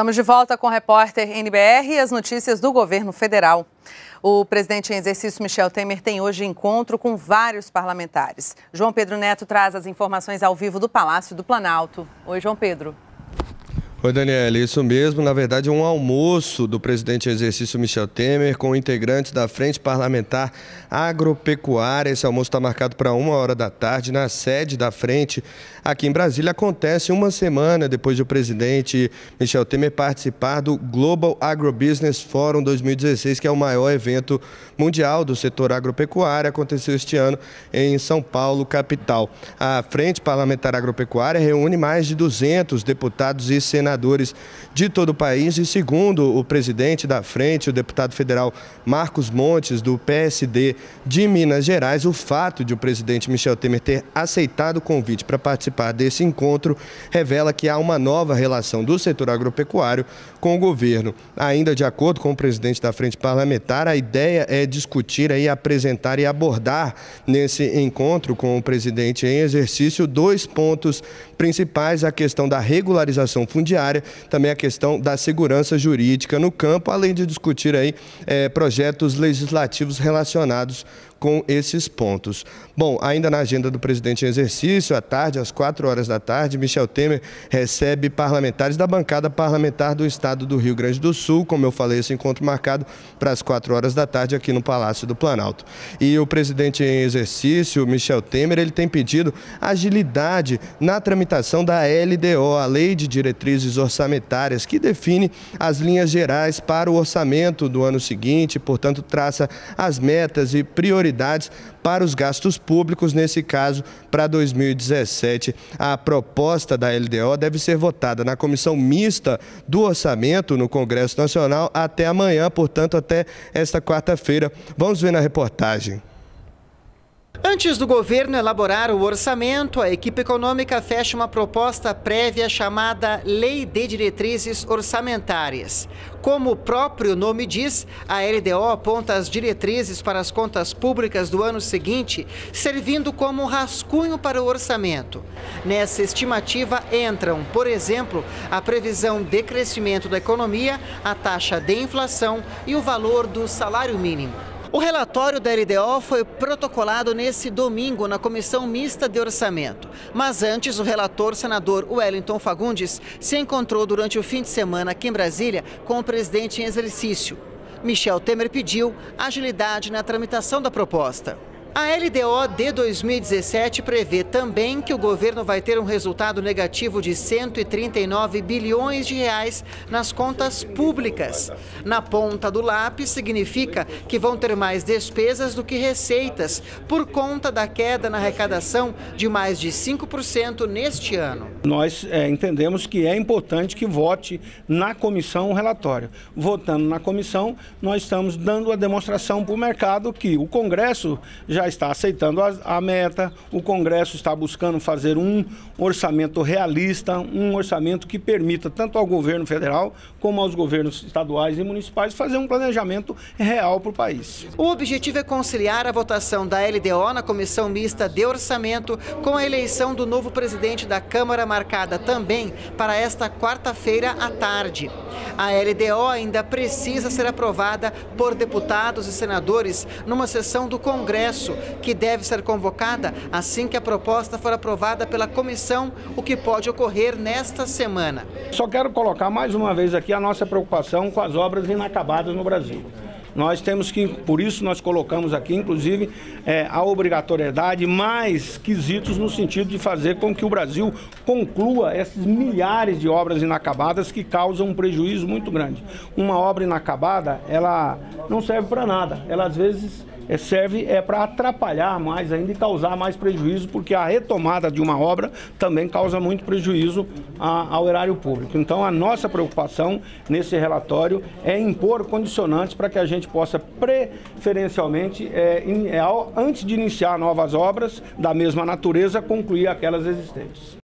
Estamos de volta com o repórter NBR e as notícias do governo federal. O presidente em exercício Michel Temer tem hoje encontro com vários parlamentares. João Pedro Neto traz as informações ao vivo do Palácio do Planalto. Oi, João Pedro. Oi, Daniela, isso mesmo. Na verdade, é um almoço do presidente em exercício Michel Temer com integrantes da Frente Parlamentar Agropecuária. Esse almoço está marcado para uma hora da tarde na sede da Frente aqui em Brasília. Acontece uma semana depois do presidente Michel Temer participar do Global Agrobusiness Forum 2016, que é o maior evento mundial do setor agropecuário. Aconteceu este ano em São Paulo, capital. A Frente Parlamentar Agropecuária reúne mais de 200 deputados e senadores governadores de todo o país e, segundo o presidente da frente, o deputado federal Marcos Montes, do PSD de Minas Gerais, o fato de o presidente Michel Temer ter aceitado o convite para participar desse encontro revela que há uma nova relação do setor agropecuário com o governo. Ainda de acordo com o presidente da frente parlamentar, a ideia é discutir aí apresentar e abordar nesse encontro com o presidente em exercício dois pontos principais: a questão da regularização fundiária também a questão da segurança jurídica no campo, além de discutir aí é, projetos legislativos relacionados com esses pontos. Bom, ainda na agenda do presidente em exercício, à tarde, às 4 horas da tarde, Michel Temer recebe parlamentares da bancada parlamentar do Estado do Rio Grande do Sul, como eu falei, esse encontro marcado para as 4 horas da tarde aqui no Palácio do Planalto. E o presidente em exercício, Michel Temer, ele tem pedido agilidade na tramitação da LDO, a Lei de Diretrizes Orçamentárias, que define as linhas gerais para o orçamento do ano seguinte, portanto, traça as metas e prioridades prioridades para os gastos públicos, nesse caso, para 2017. A proposta da LDO deve ser votada na comissão mista do orçamento no Congresso Nacional até amanhã, portanto, até esta quarta-feira. Vamos ver na reportagem. Antes do governo elaborar o orçamento, a equipe econômica fecha uma proposta prévia chamada Lei de Diretrizes Orçamentárias. Como o próprio nome diz, a LDO aponta as diretrizes para as contas públicas do ano seguinte, servindo como rascunho para o orçamento. Nessa estimativa entram, por exemplo, a previsão de crescimento da economia, a taxa de inflação e o valor do salário mínimo. O relatório da LDO foi protocolado nesse domingo na Comissão Mista de Orçamento. Mas antes, o relator senador Wellington Fagundes se encontrou durante o fim de semana aqui em Brasília com o presidente em exercício. Michel Temer pediu agilidade na tramitação da proposta. A LDO de 2017 prevê também que o governo vai ter um resultado negativo de 139 bilhões de reais nas contas públicas. Na ponta do lápis significa que vão ter mais despesas do que receitas por conta da queda na arrecadação de mais de 5% neste ano. Nós é, entendemos que é importante que vote na comissão o relatório. Votando na comissão, nós estamos dando a demonstração para o mercado que o Congresso já já está aceitando a, a, meta, o Congresso está buscando fazer um orçamento realista, um orçamento que permita tanto ao governo federal como aos governos estaduais e municipais fazer um planejamento real para o país. O objetivo é conciliar a votação da LDO na Comissão Mista de Orçamento com a eleição do novo presidente da Câmara, marcada também para esta quarta-feira à tarde. A LDO ainda precisa ser aprovada por deputados e senadores numa sessão do Congresso Congresso, que deve ser convocada assim que a proposta for aprovada pela comissão, o que pode ocorrer nesta semana. Só quero colocar mais uma vez aqui a nossa preocupação com as obras inacabadas no Brasil. Nós temos que, por isso nós colocamos aqui, inclusive, é, a obrigatoriedade, mais quesitos no sentido de fazer com que o Brasil conclua esses milhares de obras inacabadas que causam um prejuízo muito grande. Uma obra inacabada, ela não serve para nada. Ela às vezes é, serve é para atrapalhar mais ainda e causar mais prejuízo, porque a retomada de uma obra também causa muito prejuízo a, ao erário público. Então, a nossa preocupação nesse relatório é impor condicionantes para que a gente possa preferencialmente, é, é, antes de iniciar novas obras da mesma natureza, concluir aquelas existentes.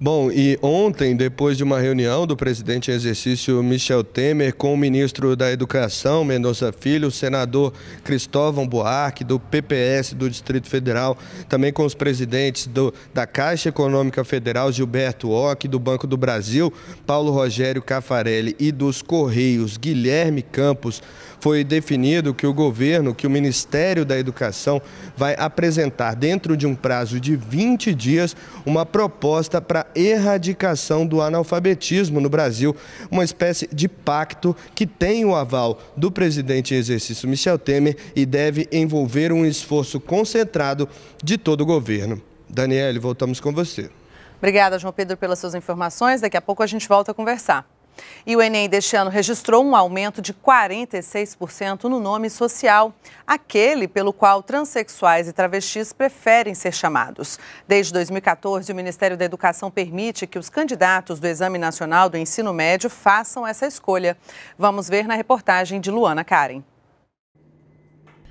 Bom, e ontem, depois de uma reunião do presidente em exercício Michel Temer com o ministro da Educação, Mendonça Filho, o senador Cristóvão Buarque, do PPS do Distrito Federal, também com os presidentes do, da Caixa Econômica Federal, Gilberto Ock, do Banco do Brasil, Paulo Rogério Cafarelli e dos Correios, Guilherme Campos, foi definido que o governo, que o Ministério da Educação vai apresentar dentro de um prazo de 20 dias uma proposta para erradicação do analfabetismo no Brasil, uma espécie de pacto que tem o aval do presidente em exercício Michel Temer e deve envolver um esforço concentrado de todo o governo. Daniele, voltamos com você. Obrigada, João Pedro, pelas suas informações. Daqui a pouco a gente volta a conversar. E o Enem deste ano registrou um aumento de 46% no nome social, aquele pelo qual transexuais e travestis preferem ser chamados. Desde 2014, o Ministério da Educação permite que os candidatos do Exame Nacional do Ensino Médio façam essa escolha. Vamos ver na reportagem de Luana Karen.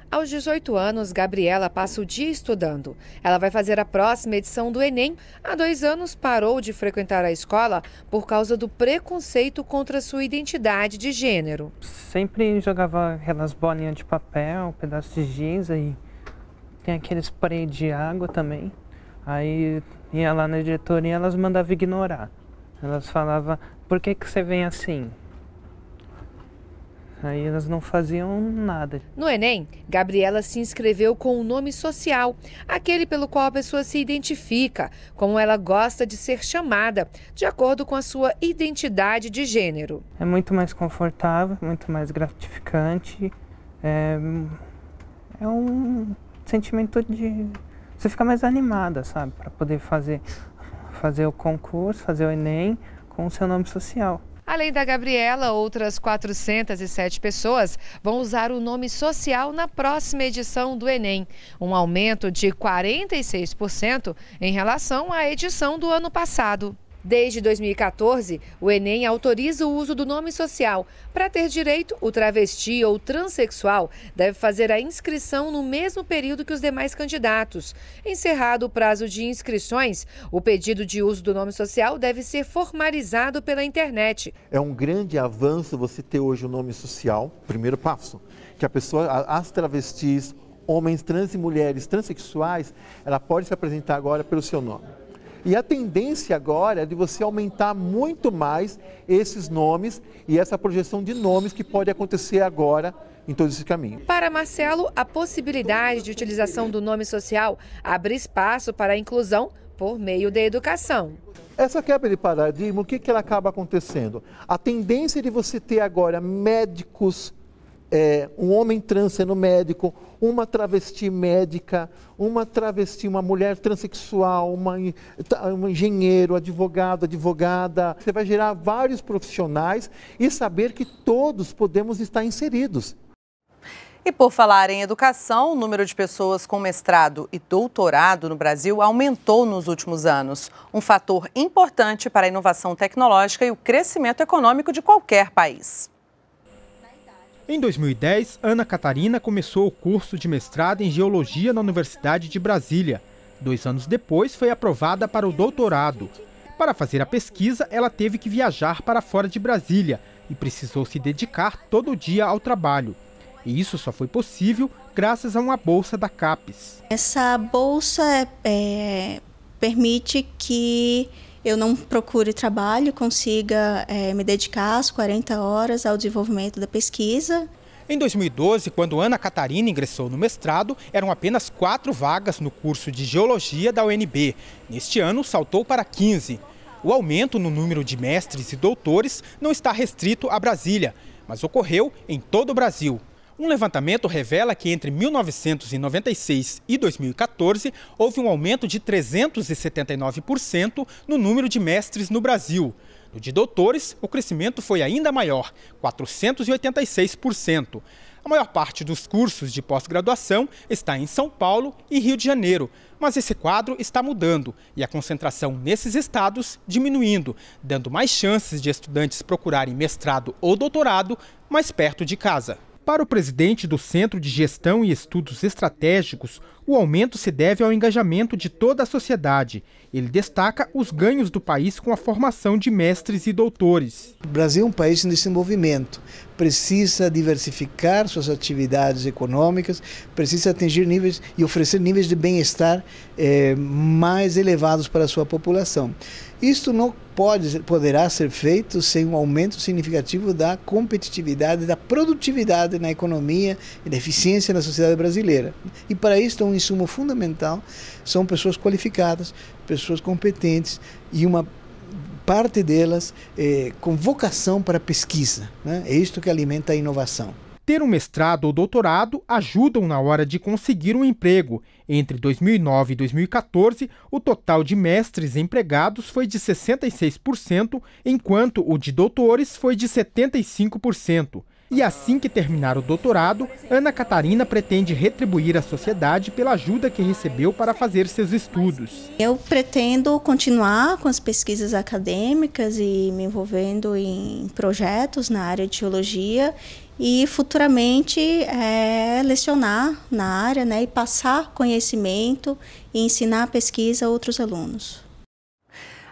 Aos 18 anos, Gabriela passa o dia estudando. Ela vai fazer a próxima edição do Enem. Há dois anos parou de frequentar a escola por causa do preconceito contra sua identidade de gênero. Sempre jogava aquelas bolinhas de papel, um pedaços de giz e tem aquele spray de água também. Aí ia lá na diretoria e elas mandavam ignorar. Elas falavam, por que, que você vem assim? Aí elas não faziam nada. No Enem, Gabriela se inscreveu com o um nome social, aquele pelo qual a pessoa se identifica, como ela gosta de ser chamada, de acordo com a sua identidade de gênero. É muito mais confortável, muito mais gratificante. É, é um sentimento de. Você fica mais animada, sabe? Para poder fazer, fazer o concurso, fazer o Enem com o seu nome social. Além da Gabriela, outras 407 pessoas vão usar o nome social na próxima edição do Enem, um aumento de 46% em relação à edição do ano passado. Desde 2014, o Enem autoriza o uso do nome social. Para ter direito, o travesti ou transexual deve fazer a inscrição no mesmo período que os demais candidatos. Encerrado o prazo de inscrições, o pedido de uso do nome social deve ser formalizado pela internet. É um grande avanço você ter hoje o nome social, primeiro passo, que a pessoa, as travestis, homens trans e mulheres transexuais, ela pode se apresentar agora pelo seu nome. E a tendência agora é de você aumentar muito mais esses nomes e essa projeção de nomes que pode acontecer agora em todo esse caminho. Para Marcelo, a possibilidade de utilização do nome social abre espaço para a inclusão por meio da educação. Essa quebra de paradigma, o que, que ela acaba acontecendo? A tendência de você ter agora médicos, é, um homem trans sendo médico, uma travesti médica, uma travesti, uma mulher transexual, uma, um engenheiro, advogado, advogada. Você vai gerar vários profissionais e saber que todos podemos estar inseridos. E por falar em educação, o número de pessoas com mestrado e doutorado no Brasil aumentou nos últimos anos, um fator importante para a inovação tecnológica e o crescimento econômico de qualquer país. Em 2010, Ana Catarina começou o curso de mestrado em Geologia na Universidade de Brasília. Dois anos depois, foi aprovada para o doutorado. Para fazer a pesquisa, ela teve que viajar para fora de Brasília e precisou se dedicar todo dia ao trabalho. E isso só foi possível graças a uma bolsa da CAPES. Essa bolsa é, é permite que eu não procure trabalho, consiga é, me dedicar as 40 horas ao desenvolvimento da pesquisa. Em 2012, quando Ana Catarina ingressou no mestrado, eram apenas quatro vagas no curso de Geologia da UNB. Neste ano, saltou para 15. O aumento no número de mestres e doutores não está restrito a Brasília, mas ocorreu em todo o Brasil. Um levantamento revela que entre 1996 e 2014 houve um aumento de 379% no número de mestres no Brasil. No de doutores, o crescimento foi ainda maior, 486%. A maior parte dos cursos de pós-graduação está em São Paulo e Rio de Janeiro, mas esse quadro está mudando e a concentração nesses estados diminuindo, dando mais chances de estudantes procurarem mestrado ou doutorado mais perto de casa. Para o presidente do Centro de Gestão e Estudos Estratégicos, o aumento se deve ao engajamento de toda a sociedade. Ele destaca os ganhos do país com a formação de mestres e doutores. O Brasil é um país em desenvolvimento, precisa diversificar suas atividades econômicas, precisa atingir níveis e oferecer níveis de bem-estar eh, mais elevados para a sua população. Isto não pode, poderá ser feito sem um aumento significativo da competitividade, da produtividade na economia e da eficiência na sociedade brasileira. E para isso, é um insumo fundamental são pessoas qualificadas, pessoas competentes e uma parte delas eh, com vocação para pesquisa. Né? É isto que alimenta a inovação ter um mestrado ou doutorado ajudam na hora de conseguir um emprego. Entre 2009 e 2014, o total de mestres empregados foi de 66%, enquanto o de doutores foi de 75%. E assim que terminar o doutorado, Ana Catarina pretende retribuir à sociedade pela ajuda que recebeu para fazer seus estudos. Eu pretendo continuar com as pesquisas acadêmicas e me envolvendo em projetos na área de geologia e futuramente é, lecionar na área né, e passar conhecimento e ensinar a pesquisa a outros alunos.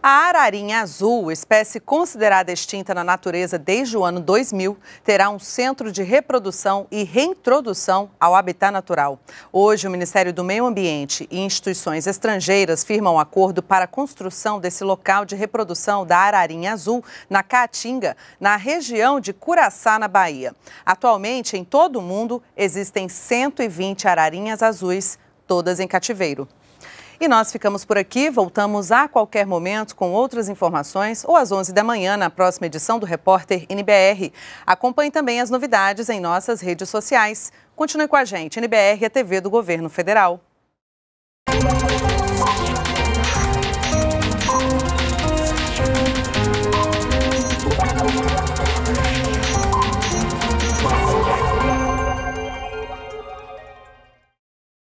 A ararinha azul, espécie considerada extinta na natureza desde o ano 2000, terá um centro de reprodução e reintrodução ao habitat natural. Hoje, o Ministério do Meio Ambiente e instituições estrangeiras firmam um acordo para a construção desse local de reprodução da ararinha azul na Caatinga, na região de Curaçá, na Bahia. Atualmente, em todo o mundo, existem 120 ararinhas azuis, todas em cativeiro. E nós ficamos por aqui, voltamos a qualquer momento com outras informações ou às 11 da manhã na próxima edição do Repórter NBR. Acompanhe também as novidades em nossas redes sociais. Continue com a gente, NBR, a TV do Governo Federal.